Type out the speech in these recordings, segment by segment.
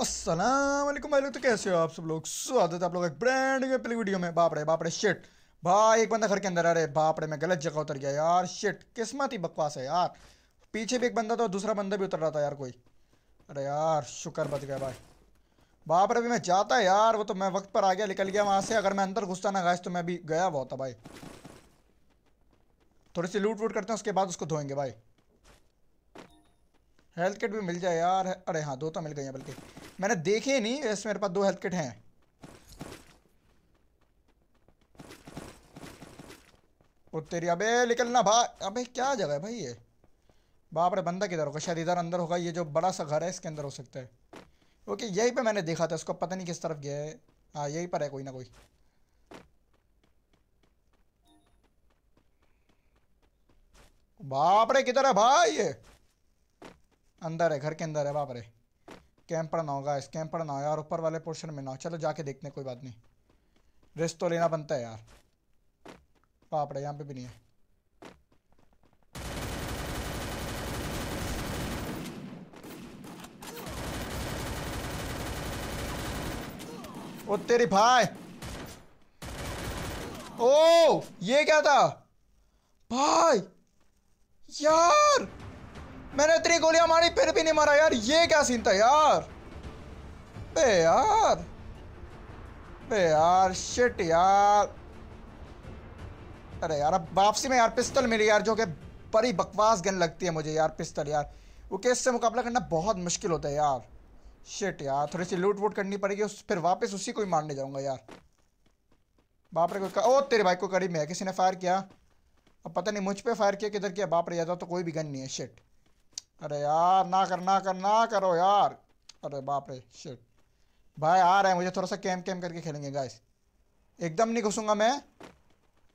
असलम भाई लोग तो कैसे हो आप सब लोग स्वागत है आप लोग एक ब्रांड में पहली वीडियो में बापड़े बापड़े शिट भाई एक बंदा घर के अंदर आ रहे बापड़े मैं गलत जगह उतर गया यार शिट किस्मत ही बकवास है यार पीछे भी एक बंदा था दूसरा बंदा भी उतर रहा था यार कोई अरे यार शुक्र बच गया भाई बापरे भी मैं जाता यार वो तो मैं वक्त पर आ गया निकल गया वहाँ से अगर मैं अंदर घुसता ना गाइस तो मैं भी गया हुआ था भाई थोड़ी सी लूट वूट करते हैं उसके बाद उसको धोएंगे भाई हेल्थ किट भी मिल जाए यार अरे हाँ दो तो मिल गई हैं बल्कि मैंने देखे नहीं वैसे मेरे पास दो हेल्थ किट हैं तेरी अबे निकलना भा अबे क्या जगह है भाई ये बाप रे बंदा किधर होगा शायद इधर अंदर होगा ये जो बड़ा सा घर है इसके अंदर हो सकता है ओके यही पे मैंने देखा था उसको पता नहीं किस तरफ गया है हाँ यही पर है कोई ना कोई बाप रे किधर है भाई ये अंदर है घर के अंदर है बाप रे कैंप पर ना होगा इस कैंप पर ना हो यार ऊपर वाले पोर्शन में ना हो चलो जाके देखते हैं कोई बात नहीं रिस्क तो लेना बनता है यार पाप यहाँ पे भी नहीं है ओ तेरी भाई ओ ये क्या था भाई यार मैंने इतनी गोलियां मारी फिर भी नहीं मारा यार ये क्या सीन था यार बे यार बे यार शिट यार अरे यार अब वापसी में यार पिस्तल मिली यार जो कि बड़ी बकवास गन लगती है मुझे यार पिस्तल यार वो केस से मुकाबला करना बहुत मुश्किल होता है यार शिट यार थोड़ी सी लूट वूट करनी पड़ेगी उस फिर वापस उसी को ही मारने जाऊंगा यार बाप रे कोई ओ तेरे भाई को करीब में है किसी ने फायर किया अब पता नहीं मुझ पे फायर किया किधर किया बाप रे जाता तो कोई भी गन नहीं है शिट अरे यार ना कर ना कर ना करो यार अरे बाप रे शिट भाई आ रहे हैं मुझे थोड़ा सा कैम कैम करके खेलेंगे गाइस एकदम नहीं घुसूंगा मैं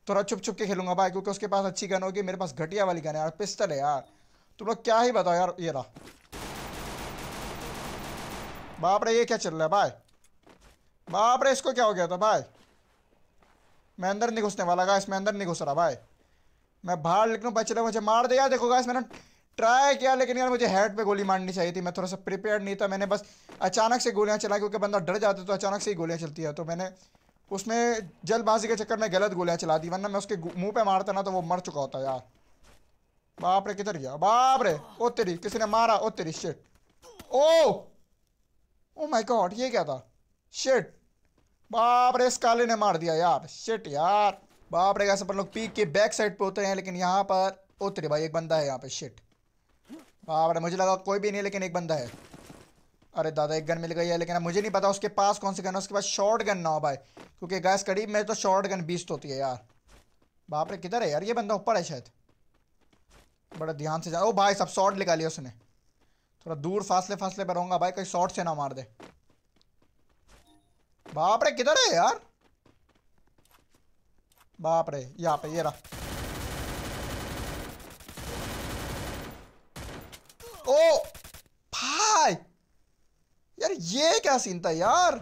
थोड़ा छुप छुप के खेलूंगा भाई क्योंकि उसके पास अच्छी गन होगी मेरे पास घटिया वाली गन है यार पिस्तल है यार तुम लोग क्या ही बताओ यार ये रहा बाप रे ये क्या चल रहा है भाई बाप रे इसको क्या हो गया था भाई मैं अंदर नहीं घुसने वाला गाइस मैं अंदर नहीं घुस रहा भाई मैं बाहर भाई चले मुझे मार दे यार देखो गाइस मैंने ट्राई किया लेकिन यार मुझे हेड पे गोली मारनी चाहिए थी मैं थोड़ा सा प्रिपेयर नहीं था मैंने बस अचानक से गोलियां चलाई क्योंकि बंदा डर जाता तो अचानक से ही गोलियां चलती है तो मैंने उसमें जल्दबाजी के चक्कर में गलत गोलियां चला दी वरना मैं उसके मुंह पे मारता ना तो वो मर चुका होता यार बाप रे किधर गया बाप रे ओ तेरी किसी ने मारा ओ तेरी shit oh oh my God ये क्या था शिट बाप रे इस काले ने मार दिया यार शिट यार बाप रे कैसे अपन लोग पीक के बैक साइड पे होते हैं लेकिन यहाँ पर ओ तेरे भाई एक बंदा है यहाँ पे शिट हाँ मुझे लगा कोई भी नहीं लेकिन एक बंदा है अरे दादा एक गन मिल गई है लेकिन अब मुझे नहीं पता उसके पास कौन सी गन है उसके पास शॉर्ट गन ना हो भाई क्योंकि गैस करीब में तो शॉर्ट गन तो होती है यार बाप रे किधर है यार ये बंदा ऊपर है शायद बड़ा ध्यान से जा ओ भाई सब शॉर्ट निकाल लिया उसने थोड़ा दूर फासले फासले पर रहूँगा भाई कहीं शॉर्ट से ना मार दे बाप रे किधर है यार बाप रे यहाँ पे ये रहा ओ भाई यार ये क्या सीन था यार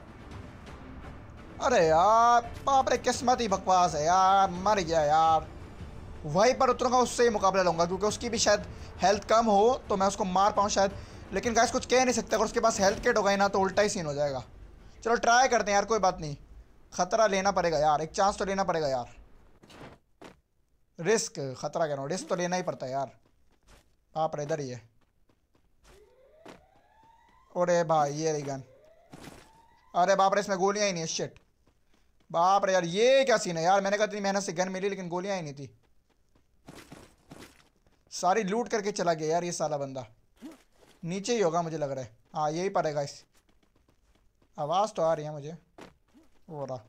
अरे यार बाप रे किस्मत ही बकवास है यार मर गया यार वहीं पर उतरूंगा उससे ही मुकाबला लूंगा क्योंकि उसकी भी शायद हेल्थ कम हो तो मैं उसको मार पाऊँ शायद लेकिन गैस कुछ कह नहीं सकते अगर उसके पास हेल्थ किट हो ना तो उल्टा ही सीन हो जाएगा चलो ट्राई करते हैं यार कोई बात नहीं खतरा लेना पड़ेगा यार एक चांस तो लेना पड़ेगा यार रिस्क खतरा कह रहा हूँ रिस्क तो लेना ही पड़ता है यार आप इधर ही है अरे भाई ये रही गन अरे बाप रे इसमें गोलियां ही नहीं शिट बाप रे यार ये क्या सीन है यार मैंने कहा इतनी मेहनत से गन मिली लेकिन गोलियां ही नहीं थी सारी लूट करके चला गया यार ये साला बंदा नीचे ही होगा मुझे लग रहा है हाँ यही पड़ेगा इस आवाज़ तो आ रही है मुझे हो रहा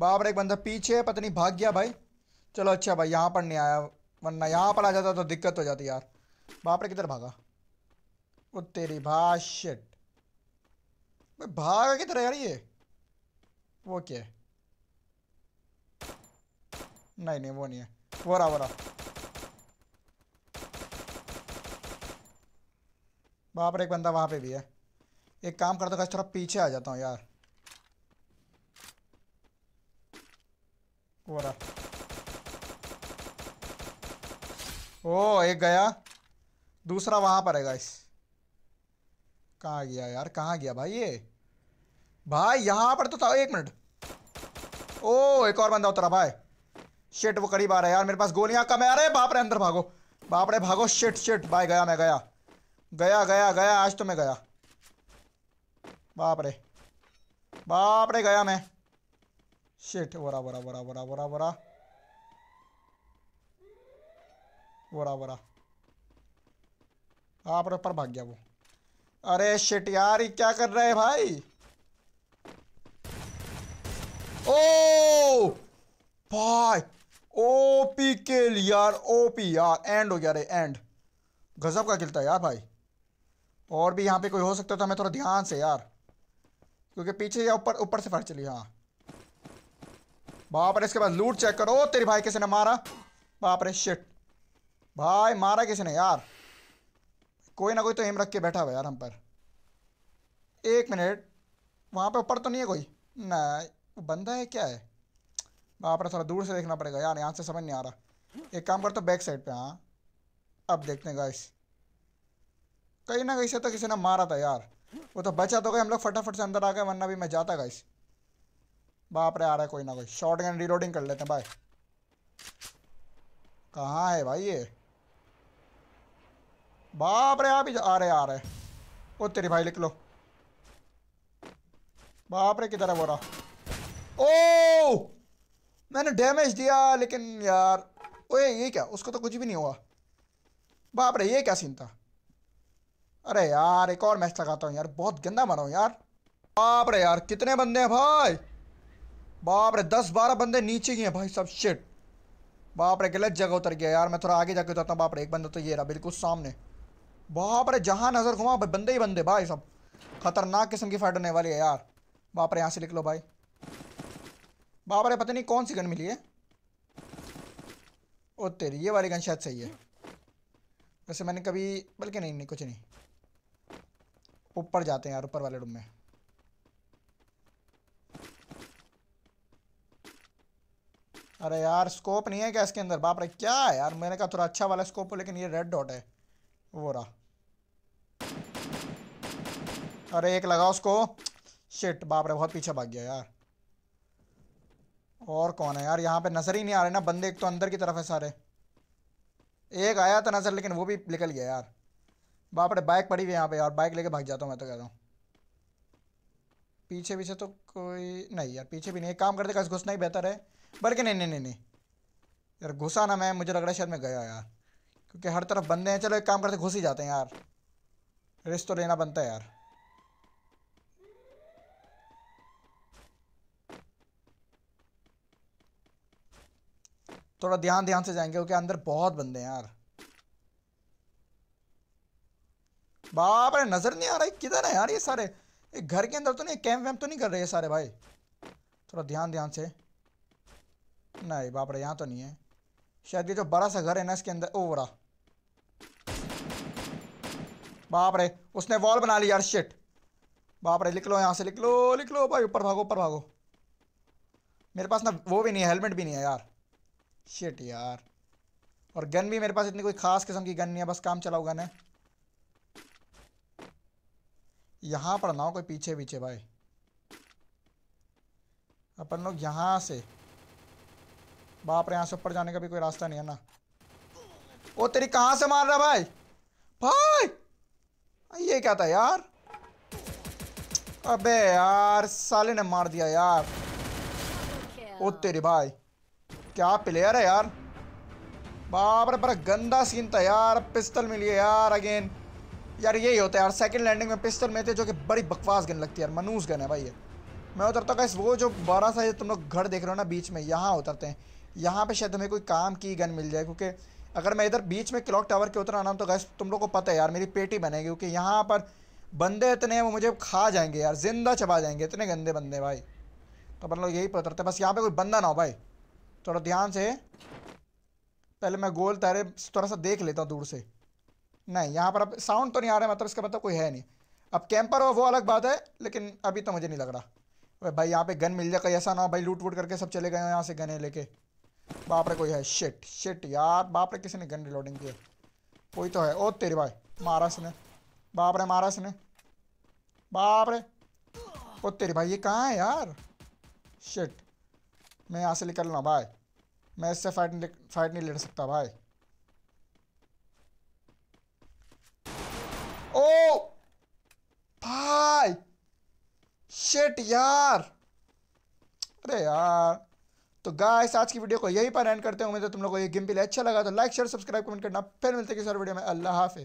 बाबर एक बंदा पीछे है पता नहीं भाग गया भाई चलो अच्छा भाई यहाँ पर नहीं आया वरना यहाँ पर आ जाता तो दिक्कत हो जाती यार बापर किधर भागा वो तेरी भाषट भाई भागा किधर यार ये वो क्या है नहीं नहीं वो नहीं है वो रहा वो रहा वहाँ पर एक बंदा वहाँ पे भी है एक काम करता हूँ थोड़ा पीछे आ जाता हूँ यार ओ एक गया दूसरा वहां पर है गाइस कहा गया यार कहा गया भाई ये भाई यहां पर तो था एक मिनट ओ एक और बंदा उतरा भाई शेट वो करीब आ रहा है यार मेरे पास गोलियां कम है अरे बाप रे अंदर भागो बाप रे भागो शेट शेट भाई गया मैं गया गया गया गया आज तो मैं गया बाप रे बाप रे गया मैं शेट वरा वरा वरा वरा वरा वरा वरा वरा आप पर, पर भाग गया वो अरे शेट यार ये क्या कर रहे है भाई ओ भाई ओपी किल यार ओपी यार एंड हो गया रे एंड गजब का किल है यार भाई और भी यहाँ पे कोई हो सकता था तो मैं थोड़ा ध्यान से यार क्योंकि पीछे या ऊपर ऊपर से फट चली हाँ बाप रे इसके बाद लूट चेक करो तेरे भाई किसी ने मारा बाप रे शिट भाई मारा किसी ने यार कोई ना कोई तो एम रख के बैठा हुआ यार हम पर एक मिनट वहाँ पे ऊपर तो नहीं है कोई ना बंदा है क्या है बाप रे थोड़ा दूर से देखना पड़ेगा यार यहाँ से समझ नहीं आ रहा एक काम कर तो बैक साइड पे हाँ अब देखते हैं गाइस कहीं ना कहीं से तो किसी ने मारा था यार वो तो बचा तो गए हम लोग फटाफट से अंदर आ गए वरना भी मैं जाता गाइस बाप रे आ रहा है कोई ना कोई शॉर्ट गन रिलोडिंग कर लेते हैं भाई कहाँ है भाई ये बाप रे आप आ रहे आ रहे ओ तेरी भाई लिख लो बाप रे किधर है बोरा ओ मैंने डैमेज दिया लेकिन यार ओए ये क्या उसको तो कुछ भी नहीं हुआ बाप रे ये क्या सीन था अरे यार एक और मैच लगाता हूँ यार बहुत गंदा मरा हूँ यार बाप रे यार कितने बंदे हैं भाई बाप रे दस बारह बंदे नीचे ही हैं भाई सब शिट बाप रे गलत जगह उतर गया यार मैं थोड़ा आगे जाके उतरता हूँ बाप रे एक बंदा तो ये रहा बिल्कुल सामने बाप रे जहाँ नज़र घुमा बंदे ही बंदे भाई सब खतरनाक किस्म की फाइट होने वाली है यार बाप रे यहाँ से लिख लो भाई बाप रे पता नहीं कौन सी गन मिली है ओ तेरी ये वाली गन शायद सही है वैसे मैंने कभी बल्कि नहीं नहीं कुछ नहीं ऊपर जाते हैं यार ऊपर वाले रूम में अरे यार स्कोप नहीं है क्या इसके अंदर बाप रे क्या है यार मैंने कहा थोड़ा अच्छा वाला स्कोप हो लेकिन ये रेड डॉट है वो रहा अरे एक लगा उसको शिट बाप रे बहुत पीछे भाग गया यार और कौन है यार यहाँ पे नज़र ही नहीं आ रहे ना बंदे एक तो अंदर की तरफ है सारे एक आया था नज़र लेकिन वो भी निकल गया यार बाप रे बाइक पड़ी हुई यहाँ पे यार बाइक लेके भाग जाता हूँ मैं तो कहता हूँ पीछे पीछे तो कोई नहीं यार पीछे भी नहीं काम करते कस घुसना ही बेहतर है बल्कि नहीं नहीं नहीं नहीं यार घुसा ना मैं मुझे लग रहा है शायद मैं गया यार क्योंकि हर तरफ बंदे हैं चलो एक काम करते घुस ही जाते हैं यार रिस्क तो लेना बनता है यार थोड़ा ध्यान ध्यान से जाएंगे क्योंकि अंदर बहुत बंदे हैं यार बाप रे नजर नहीं आ रहा है किधर है यार ये सारे घर के अंदर तो नहीं कैंप वैम्प तो नहीं कर रहे सारे भाई थोड़ा ध्यान ध्यान से नहीं बाप रे यहाँ तो नहीं है शायद ये जो बड़ा सा घर है ना इसके अंदर ओ बड़ा बाप रे उसने वॉल बना ली यार शिट बाप रे लो यहाँ से लिख लो लिख लो भाई ऊपर भागो ऊपर भागो मेरे पास ना वो भी नहीं है हेलमेट भी नहीं है यार शिट यार और गन भी मेरे पास इतनी कोई खास किस्म की गन नहीं है बस काम चलाओ गन है यहाँ पर ना हो कोई पीछे पीछे भाई अपन लोग यहां से बाप रे यहां से ऊपर जाने का भी कोई रास्ता नहीं है ना ओ तेरी कहां से मार रहा भाई भाई ये क्या था यार अबे यार साले ने मार दिया यार ओ तेरी भाई क्या प्लेयर है यार बाप रे बड़ा गंदा सीन था यार पिस्तल मिली है यार अगेन यार यही होता है यार सेकंड लैंडिंग में पिस्टल में थे जो कि बड़ी बकवास गन लगती है यार मनूस गन है भाई ये मैं उतरता हूँ वो जो बारह सा तुम लोग घर देख रहे हो ना बीच में यहाँ उतरते हैं यहाँ पे शायद हमें कोई काम की गन मिल जाए क्योंकि अगर मैं इधर बीच में क्लॉक टावर के उतर आना तो गैस तुम लोग को पता है यार मेरी पेटी बनेगी क्योंकि यहाँ पर बंदे इतने हैं वो मुझे खा जाएंगे यार जिंदा चबा जाएंगे इतने गंदे बंदे भाई तो अपन लोग यही उतरते बस यहाँ पर कोई बंदा ना हो भाई थोड़ा ध्यान से पहले मैं गोल तारे थोड़ा सा देख लेता हूँ दूर से नहीं यहाँ पर अब साउंड तो नहीं आ रहा है मतलब इसका मतलब कोई है नहीं अब कैंपर हो वो अलग बात है लेकिन अभी तो मुझे नहीं लग रहा भाई यहाँ पे गन मिल जाए कहीं ऐसा ना हो भाई लूट वूट करके सब चले गए हो यहाँ से गने लेके बाप रे कोई है शिट शिट यार बाप रे किसी ने गन रिलोडिंग की कोई तो है ओ तेरे भाई मारा इसने बाप रे मारा इसने बाप रे ओ तेरे भाई ये कहाँ है यार शिट मैं यहाँ से निकल रहा भाई मैं इससे फाइट नहीं फाइट नहीं लड़ सकता भाई भाई शिट यार अरे यार तो गाइस आज की वीडियो को यही पर एंड करते हैं उम्मीद है तुम लोग को ये गेम भी अच्छा लगा तो लाइक शेयर सब्सक्राइब कमेंट करना फिर मिलते हैं किसी और वीडियो में अल्लाह हाफिज़